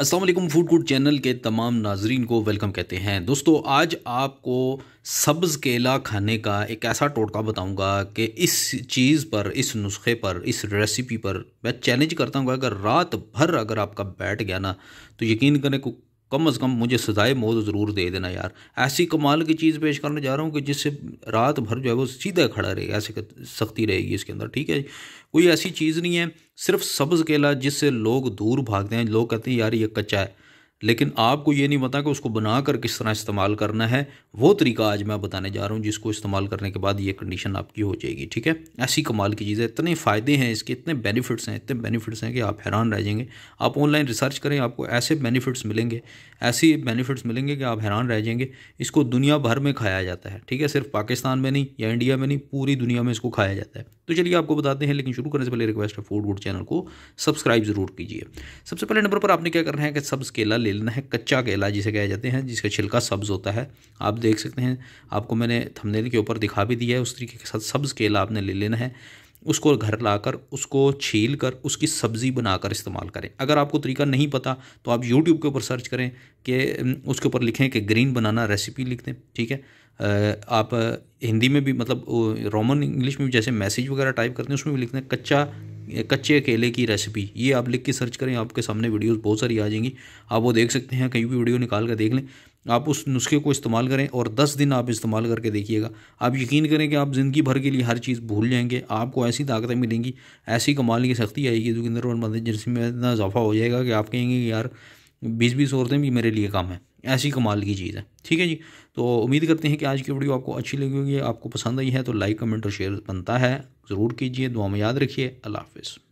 Aslam food court channel के तमाम नाजरीन को वेलकम कहते हैं दोस्तों आज आपको सब्ज़ केला खाने का एक ऐसा टोटका बताऊंगा कि इस चीज़ पर इस नुस्खे पर इस रेसिपी पर मैं चैलेंज करता हूँ अगर रात भर अगर आपका बैठ गया ना तो यकीन करें कम अज़ कम मुझे सजाए मौत ज़रूर दे देना यार ऐसी कमाल की चीज़ पेश करने जा रहा हूँ कि जिससे रात भर जो है वो सीधा खड़ा रहे ऐसे सख्ती रहेगी इसके अंदर ठीक है कोई ऐसी चीज़ नहीं है सिर्फ सब्ज़ केला जिससे लोग दूर भागते हैं लोग कहते हैं यार ये कच्चा है लेकिन आपको ये नहीं पता कि उसको बना कर किस तरह इस्तेमाल करना है वो तरीका आज मैं बताने जा रहा हूँ जिसको इस्तेमाल करने के बाद ये कंडीशन आपकी हो जाएगी ठीक है ऐसी कमाल की चीज़ है इतने फ़ायदे हैं इसके इतने बेनिफिट्स हैं इतने बेनिफिट्स हैं कि आप हैरान रह जाएंगे आप ऑनलाइन रिसर्च करें आपको ऐसे बेनिफिट्स मिलेंगे ऐसे बेनिफिट्स मिलेंगे कि आप हैरान रह जाएंगे इसको दुनिया भर में खाया जाता है ठीक है सिर्फ पाकिस्तान में नहीं या इंडिया में नहीं पूरी दुनिया में इसको खाया जाता है तो चलिए आपको बताते हैं लेकिन शुरू करने से पहले रिक्वेस्ट है फूड वूड चैनल को सब्सक्राइब ज़रूर कीजिए सबसे पहले नंबर पर आपने क्या करना है कि सब्सकेला ले लेना है कच्चा केला जिसे कहे जाते हैं जिसका छिलका सब्ज़ होता है आप देख सकते हैं आपको मैंने थंबनेल के ऊपर दिखा भी दिया है उस तरीके के साथ सब्ज़ केला आपने ले लेना है उसको घर लाकर उसको छील कर उसकी सब्ज़ी बनाकर इस्तेमाल करें अगर आपको तरीका नहीं पता तो आप यूट्यूब के ऊपर सर्च करें कि उसके ऊपर लिखें कि ग्रीन बनाना रेसिपी लिख दें ठीक है आप हिंदी में भी मतलब रोमन इंग्लिश में भी जैसे मैसेज वगैरह टाइप करते हैं उसमें भी लिखते हैं कच्चा कच्चे केले की रेसिपी ये आप लिख के सर्च करें आपके सामने वीडियोस बहुत सारी आ जाएंगी आप वो देख सकते हैं कहीं भी वीडियो निकाल कर देख लें आप उस नुस्खे को इस्तेमाल करें और दस दिन आप इस्तेमाल करके देखिएगा आप यकीन करें कि आप ज़िंदगी भर के लिए हर चीज़ भूल जाएंगे आपको ऐसी ताकतें मिलेंगी ऐसी कमाल की सख्ती आएगी जो कि और मदद जिसमें इतना इजाफा हो जाएगा कि आप कहेंगे यार बीस बीस औरतें भी मेरे लिए कम है ऐसी कमाल की चीज़ है ठीक है जी तो उम्मीद करते हैं कि आज की वीडियो आपको अच्छी लगी होगी आपको पसंद आई है तो लाइक कमेंट और शेयर बनता है ज़रूर कीजिए दुआ में याद रखिए अल्लाह हाफिज़